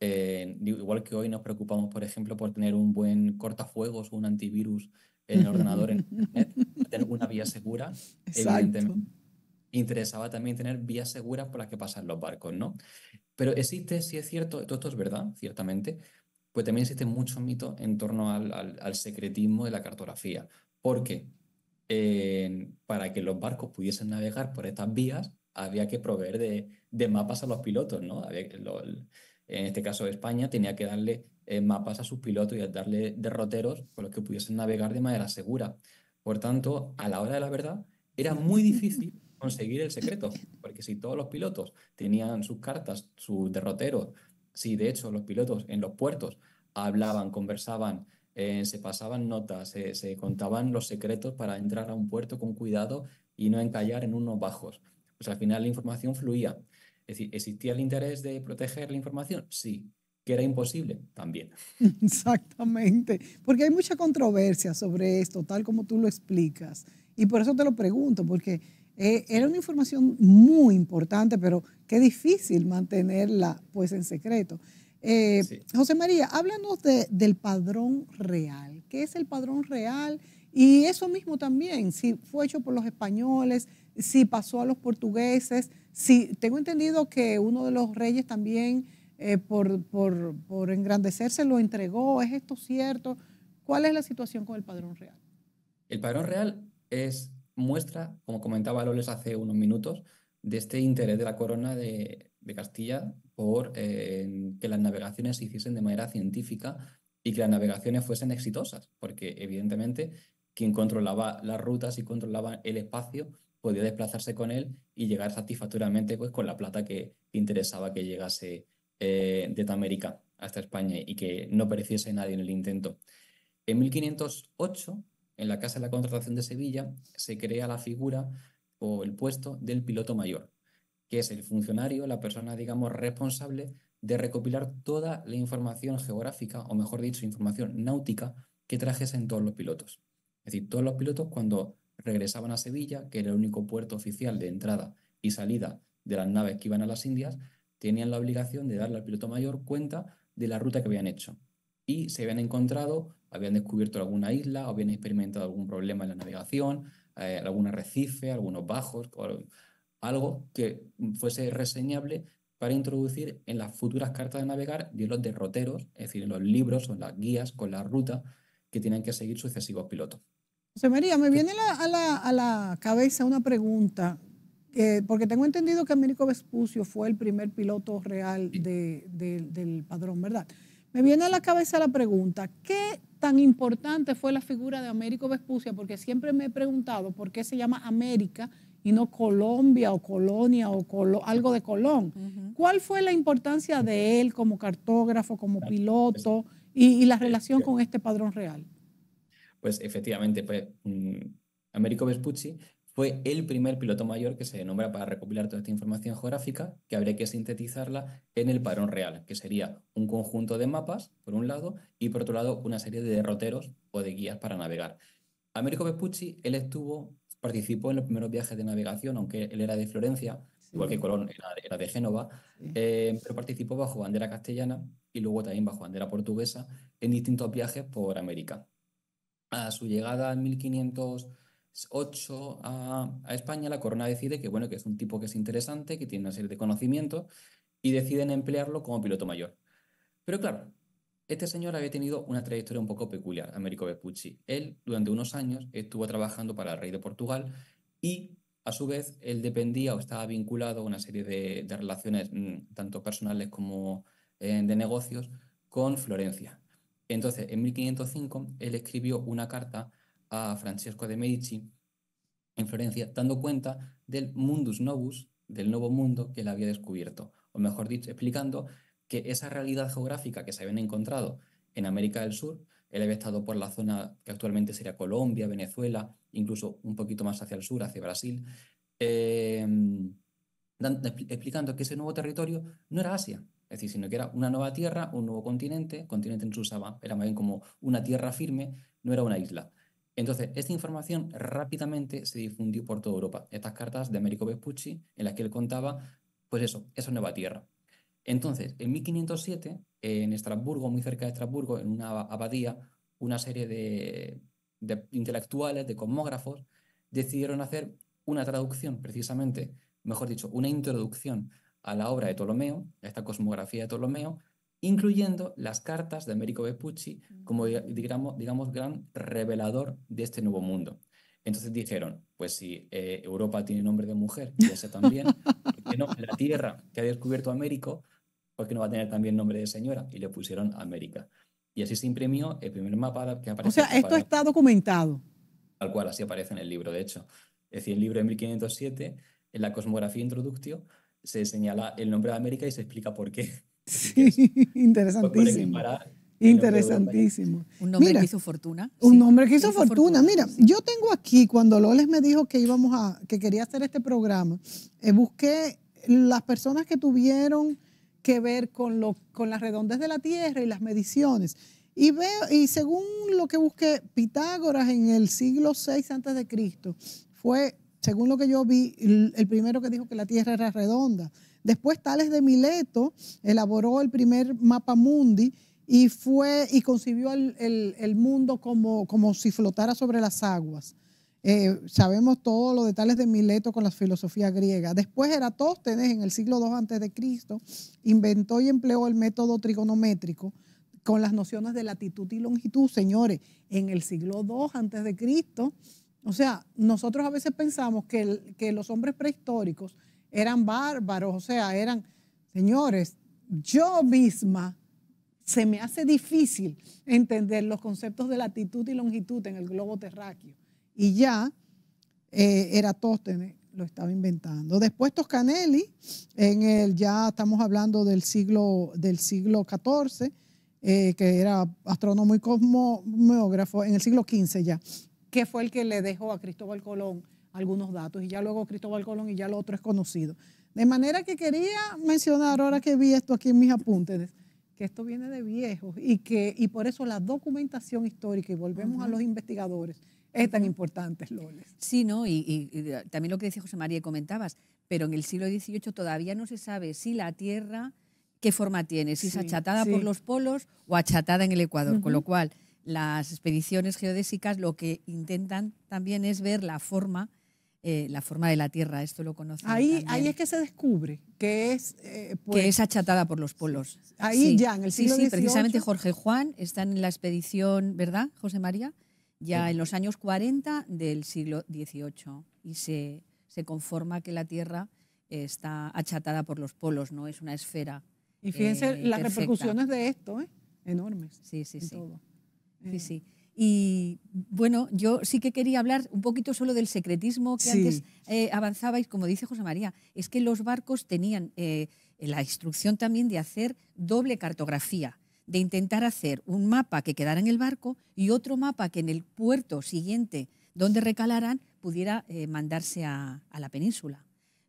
Eh, igual que hoy nos preocupamos, por ejemplo, por tener un buen cortafuegos o un antivirus en el ordenador, en Internet, tener una vía segura, Interesaba también tener vías seguras por las que pasan los barcos, ¿no? Pero existe, si es cierto, todo esto es verdad, ciertamente, pues también existen muchos mitos en torno al, secretismo de la cartografía. Porque eh, para que los barcos pudiesen navegar por estas vías, había que proveer de, mapas a los pilotos, ¿no? Había, lo, en este caso España, tenía que darle eh, mapas a sus pilotos y darle derroteros con los que pudiesen navegar de manera segura. Por tanto, a la hora de la verdad, era muy difícil conseguir el secreto, porque si todos los pilotos tenían sus cartas, sus derroteros, si de hecho los pilotos en los puertos hablaban, conversaban, eh, se pasaban notas, se contaban los secretos para entrar a un puerto con cuidado y no encallar en unos bajos. Pues al final la información fluía. Es decir, ¿existía el interés de proteger la información? Sí. ¿Que era imposible? También. Exactamente. Porque hay mucha controversia sobre esto, tal como tú lo explicas. Y por eso te lo pregunto, porque eh, era una información muy importante, pero qué difícil mantenerla pues en secreto. Eh, José María, háblanos de, del padrón real. ¿Qué es el padrón real? Y eso mismo también, si fue hecho por los españoles, si pasó a los portugueses, si tengo entendido que uno de los reyes también eh, por, engrandecerse lo entregó, ¿es esto cierto? ¿Cuál es la situación con el padrón real? El padrón real es muestra, como comentaba Loles hace unos minutos, de este interés de la corona de, Castilla por eh, que las navegaciones se hiciesen de manera científica y que las navegaciones fuesen exitosas, porque evidentemente quien controlaba las rutas y controlaba el espacio podía desplazarse con él y llegar satisfactoriamente pues, con la plata que interesaba que llegase eh, de América hasta España y que no pereciese nadie en el intento. En 1508, en la Casa de la Contratación de Sevilla, se crea la figura o el puesto del piloto mayor, que es el funcionario, la persona, digamos, responsable de recopilar toda la información geográfica, o mejor dicho, información náutica que trajesen todos los pilotos. Es decir, todos los pilotos cuando regresaban a Sevilla, que era el único puerto oficial de entrada y salida de las naves que iban a las Indias, tenían la obligación de darle al piloto mayor cuenta de la ruta que habían hecho. Y se habían encontrado, habían descubierto alguna isla, habían experimentado algún problema en la navegación, eh, algún arrecife, algunos bajos, algo que fuese reseñable para introducir en las futuras cartas de navegar y en los derroteros, es decir, en los libros o en las guías con la ruta que tienen que seguir sucesivos pilotos. José María, me viene a, la, cabeza una pregunta, porque tengo entendido que Américo Vespucio fue el primer piloto real del padrón, ¿verdad? Me viene a la cabeza la pregunta, ¿qué tan importante fue la figura de Américo Vespucio? Porque siempre me he preguntado por qué se llama América y no Colombia o Colonia o algo de Colón. ¿Cuál fue la importancia de él como cartógrafo, como piloto y la relación con este padrón real? Pues efectivamente, mm, Américo Vespucci fue el primer piloto mayor que se nombra para recopilar toda esta información geográfica que habría que sintetizarla en el parón real, que sería un conjunto de mapas, por un lado, y por otro lado, una serie de derroteros o de guías para navegar. Américo Vespucci, él estuvo, participó en los primeros viajes de navegación, aunque él era de Florencia, igual que Colón era, de Génova, eh, pero participó bajo bandera castellana y luego también bajo bandera portuguesa en distintos viajes por América a su llegada en 1508 a, España, la corona decide que, bueno, que es un tipo que es interesante, que tiene una serie de conocimientos, y deciden emplearlo como piloto mayor. Pero claro, este señor había tenido una trayectoria un poco peculiar, Américo Vespucci. Él, durante unos años, estuvo trabajando para el rey de Portugal y, a su vez, él dependía o estaba vinculado a una serie de, relaciones, mm, tanto personales como eh, de negocios, con Florencia, entonces, en 1505, él escribió una carta a Francesco de Medici en Florencia, dando cuenta del mundus novus, del nuevo mundo que él había descubierto, o mejor dicho, explicando que esa realidad geográfica que se habían encontrado en América del Sur, él había estado por la zona que actualmente sería Colombia, Venezuela, incluso un poquito más hacia el sur, hacia Brasil, eh, explicando que ese nuevo territorio no era Asia, es decir, sino que era una nueva tierra, un nuevo continente, continente en su usaba, era más bien como una tierra firme, no era una isla. Entonces, esta información rápidamente se difundió por toda Europa. Estas cartas de Américo Vespucci, en las que él contaba, pues eso, esa nueva tierra. Entonces, en 1507, en Estrasburgo, muy cerca de Estrasburgo, en una abadía, una serie de, de intelectuales, de cosmógrafos, decidieron hacer una traducción, precisamente, mejor dicho, una introducción a la obra de Ptolomeo, a esta cosmografía de Ptolomeo, incluyendo las cartas de Américo Vespucci como, digamos, digamos, gran revelador de este nuevo mundo. Entonces dijeron, pues si eh, Europa tiene nombre de mujer, y también, que no? La tierra que ha descubierto Américo, ¿por qué no va a tener también nombre de señora? Y le pusieron América. Y así se imprimió el primer mapa que aparece. O sea, esto está documentado. Tal cual, así aparece en el libro, de hecho. Es decir, el libro de 1507, en la Cosmografía Introductio, se señala el nombre de América y se explica por qué. Sí, interesantísimo. Interesantísimo. Un nombre que hizo fortuna. Un nombre que hizo, fortuna. Mira, yo tengo aquí, cuando Loles me dijo que íbamos a, que quería hacer este programa, eh, busqué las personas que tuvieron que ver con, lo, con las redondez de la Tierra y las mediciones. Y veo, y según lo que busqué, Pitágoras en el siglo VI antes de Cristo fue según lo que yo vi, el primero que dijo que la Tierra era redonda. Después Tales de Mileto elaboró el primer mapa mundi y fue y concibió el, mundo como, como si flotara sobre las aguas. Eh, sabemos todo lo de Tales de Mileto con la filosofía griega. Después Eratóstenes, en el siglo II antes de Cristo, inventó y empleó el método trigonométrico con las nociones de latitud y longitud, señores, en el siglo II antes de Cristo o sea, nosotros a veces pensamos que, los hombres prehistóricos eran bárbaros, o sea, eran, señores, yo misma se me hace difícil entender los conceptos de latitud y longitud en el globo terráqueo. Y ya eh, Eratóstenes lo estaba inventando. Después Toscanelli, en el, ya estamos hablando del siglo, del siglo XIV, eh, que era astrónomo y cosmógrafo, en el siglo XV ya, que fue el que le dejó a Cristóbal Colón algunos datos, y ya luego Cristóbal Colón y ya lo otro es conocido. De manera que quería mencionar, ahora que vi esto aquí en mis apuntes, que esto viene de viejos y que y por eso la documentación histórica, y volvemos a los investigadores, es tan importante, Loles. Sí, ¿no? Y, también lo que decía José María, comentabas, pero en el siglo XVIII todavía no se sabe si la Tierra, qué forma tiene, si es achatada por los polos o achatada en el Ecuador, con lo cual las expediciones geodésicas lo que intentan también es ver la forma, eh, la forma de la Tierra, esto lo conocen. Ahí, ahí es que se descubre que es... Eh, que pues es achatada por los polos. Ahí ya, en el siglo Sí, sí, precisamente Jorge Juan está en la expedición, ¿verdad, José María? Ya en los años 40 del siglo XVIII y se, conforma que la Tierra está achatada por los polos, no es una esfera. Y fíjense eh, las repercusiones de esto, enormes. Sí, sí, sí sí, mm. sí. Y bueno, yo sí que quería hablar un poquito solo del secretismo que antes eh, avanzabais, como dice José María, es que los barcos tenían eh, la instrucción también de hacer doble cartografía, de intentar hacer un mapa que quedara en el barco y otro mapa que en el puerto siguiente donde recalaran pudiera eh, mandarse a, a la península.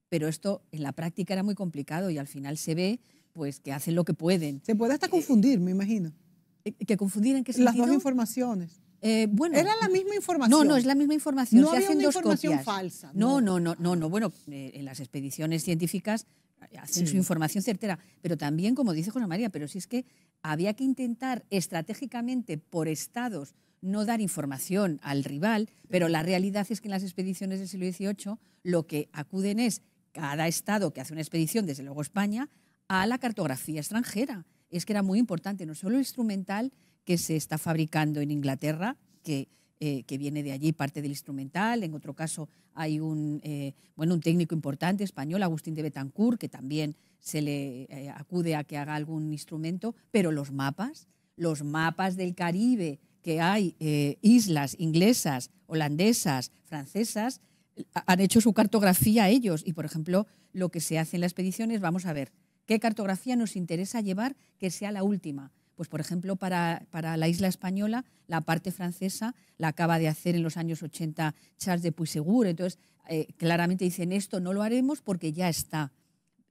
Pero esto en la práctica era muy complicado y al final se ve pues que hacen lo que pueden. Se puede hasta eh, confundir, me imagino. Eh, ¿Que confundir en qué sentido? Las dos informaciones. Eh, bueno, Era la misma información. No, no, es la misma información. No había una información falsa. No, no, no, no, no. Bueno, eh, en las expediciones científicas hacen su información certera, pero también, como dice José María, pero si es que había que intentar estratégicamente por estados no dar información al rival, pero la realidad es que en las expediciones del siglo XVIII lo que acuden es cada estado que hace una expedición, desde luego España, a la cartografía extranjera es que era muy importante, no solo el instrumental que se está fabricando en Inglaterra, que, eh, que viene de allí parte del instrumental, en otro caso hay un, eh, bueno, un técnico importante español, Agustín de Betancourt, que también se le eh, acude a que haga algún instrumento, pero los mapas, los mapas del Caribe, que hay islas inglesas, holandesas, francesas, han hecho su cartografía ellos y, por ejemplo, lo que se hace en la expedición es, vamos a ver, ¿Qué cartografía nos interesa llevar que sea la última? Pues, por ejemplo, para, la isla española, la parte francesa la acaba de hacer en los años 80 Charles de Puisegur. Entonces, eh, claramente dicen esto no lo haremos porque ya está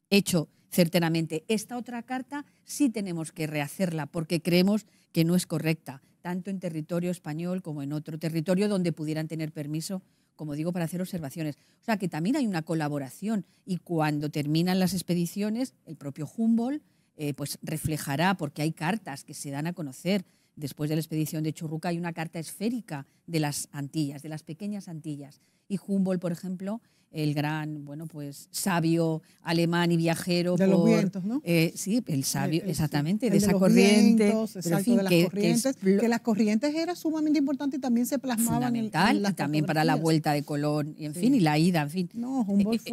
hecho certeramente. Esta otra carta sí tenemos que rehacerla porque creemos que no es correcta, tanto en territorio español como en otro territorio donde pudieran tener permiso como digo, para hacer observaciones. O sea que también hay una colaboración y cuando terminan las expediciones, el propio Humboldt eh, pues reflejará, porque hay cartas que se dan a conocer. Después de la expedición de Churruca hay una carta esférica de las Antillas, de las pequeñas Antillas. Y Humboldt, por ejemplo, el gran, bueno, pues sabio alemán y viajero. De los vientos, ¿no? Eh, sí, el sabio, eh, eh, exactamente, de, esa corriente. de las corrientes. Que, las corrientes era sumamente importante y también se plasmaban en, y también para la vuelta de Colón, y en fin, y la ida, en fin.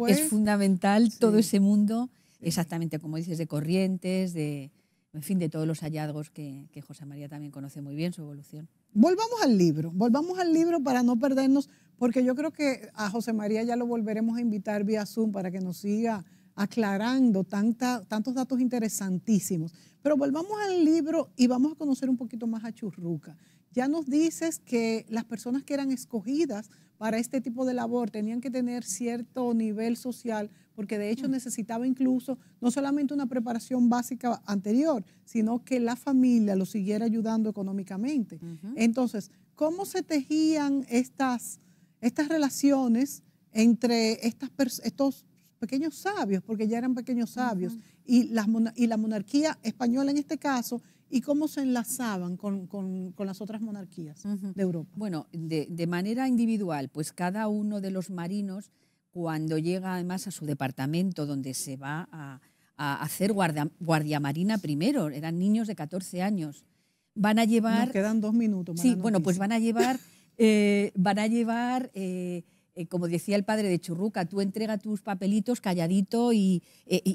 Es fundamental todo ese mundo, exactamente como dices, de corrientes, de, en fin, de todos los hallazgos que, que José María también conoce muy bien, su evolución. Volvamos al libro, volvamos al libro para no perdernos, porque yo creo que a José María ya lo volveremos a invitar vía Zoom para que nos siga aclarando tantos datos interesantísimos. Pero volvamos al libro y vamos a conocer un poquito más a Churruca. Ya nos dices que las personas que eran escogidas para este tipo de labor tenían que tener cierto nivel social, porque de hecho mm. necesitaba incluso no solamente una preparación básica anterior, sino que la familia lo siguiera ayudando económicamente. Entonces, ¿cómo se tejían estas estas relaciones entre estos pequeños sabios, porque ya eran pequeños sabios, y, la monarquía española en este caso, y cómo se enlazaban con, las otras monarquías de Europa. Bueno, de, manera individual, pues cada uno de los marinos, cuando llega además a su departamento donde se va a, hacer guardia, marina primero, eran niños de 14 años, van a llevar... Nos quedan dos minutos. Sí, bueno, pues van a llevar... Eh, van a llevar, eh, eh, como decía el padre de Churruca, tú entrega tus papelitos calladito y,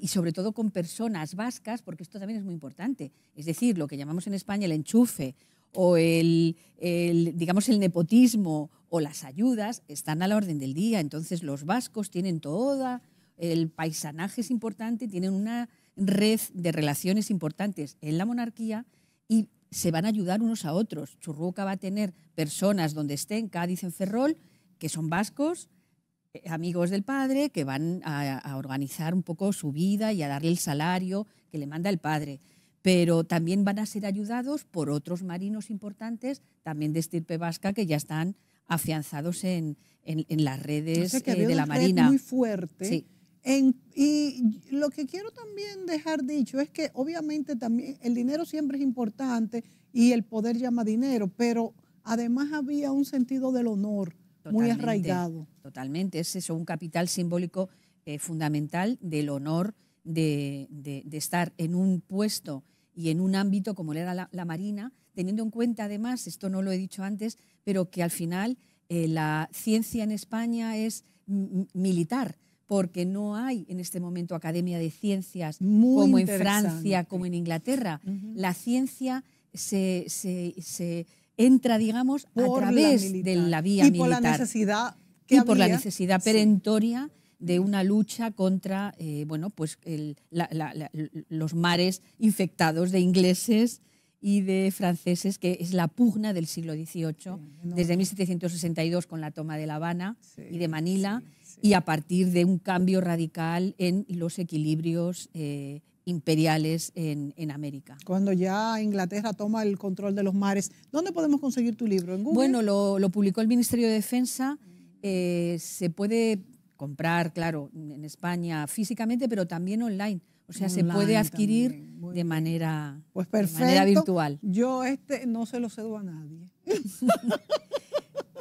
sobre todo con personas vascas, porque esto también es muy importante. Es decir, lo que llamamos en España el enchufe o el, el, digamos el nepotismo o las ayudas están a la orden del día. Entonces los vascos tienen toda, el paisanaje es importante, tienen una red de relaciones importantes en la monarquía y se van a ayudar unos a otros. Churruca va a tener personas donde esté, en Cádiz, en Ferrol, que son vascos, eh, amigos del padre, que van a, organizar un poco su vida y a darle el salario que le manda el padre pero también van a ser ayudados por otros marinos importantes, también de estirpe vasca, que ya están afianzados en, las redes eh, de la Marina. muy fuerte y lo que quiero también dejar dicho es que obviamente también el dinero siempre es importante y el poder llama dinero, pero además había un sentido del honor muy arraigado. Totalmente, es eso, un capital simbólico eh, fundamental del honor de, estar en un puesto y en un ámbito como era la, Marina, teniendo en cuenta además, esto no lo he dicho antes, pero que al final eh, la ciencia en España es militar porque no hay en este momento academia de ciencias como en Francia, como en Inglaterra. La ciencia se, entra, digamos, a través de la vía militar. y por la necesidad perentoria de una lucha contra eh, bueno, pues los mares infectados de ingleses y de franceses, que es la pugna del siglo XVIII, desde 1762 con la toma de La Habana y de Manila, y a partir de un cambio radical en los equilibrios eh, imperiales en, América. Cuando ya Inglaterra toma el control de los mares, ¿dónde podemos conseguir tu libro? Bueno, lo, publicó el Ministerio de Defensa. Eh, se puede comprar, claro, en España físicamente, pero también online. O sea, se puede adquirir pues de manera, pues perfecto. de manera virtual. Yo este no se lo cedo a nadie.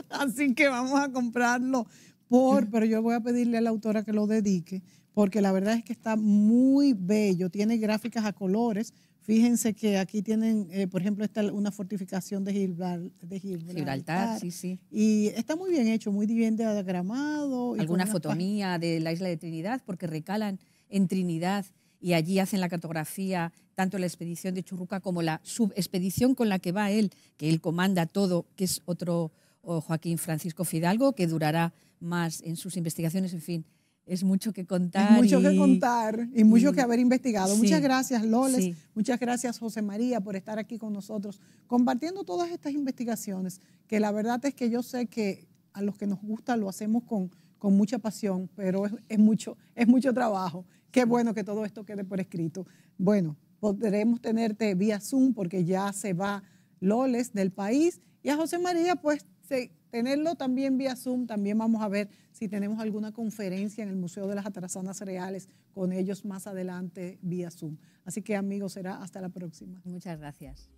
Así que vamos a comprarlo por, pero yo voy a pedirle a la autora que lo dedique, porque la verdad es que está muy bello, tiene gráficas a colores. Fíjense que aquí tienen, eh, por ejemplo, está una fortificación de, Gibraltar. Gibraltar. sí, sí. Y está muy bien hecho, muy bien diagramado. Alguna fotonía fotomía de la isla de Trinidad, porque recalan en Trinidad y allí hacen la cartografía tanto la expedición de Churruca como la subexpedición con la que va él, que él comanda todo, que es otro Joaquín Francisco Fidalgo, que durará más en sus investigaciones, en fin. Es mucho que contar. mucho que contar y mucho que haber investigado. muchas gracias, Loles. Muchas gracias, José María, por estar aquí con nosotros, compartiendo todas estas investigaciones, que la verdad es que yo sé que a los que nos gusta lo hacemos con, con mucha pasión, pero es, mucho, es mucho trabajo. Qué bueno que todo esto quede por escrito. Bueno, podremos tenerte vía Zoom porque ya se va Loles del país y a José María, pues Sí, tenerlo también vía Zoom. También vamos a ver si tenemos alguna conferencia en el Museo de las Atarazanas Reales con ellos más adelante vía Zoom. Así que amigos, será hasta la próxima. Muchas gracias.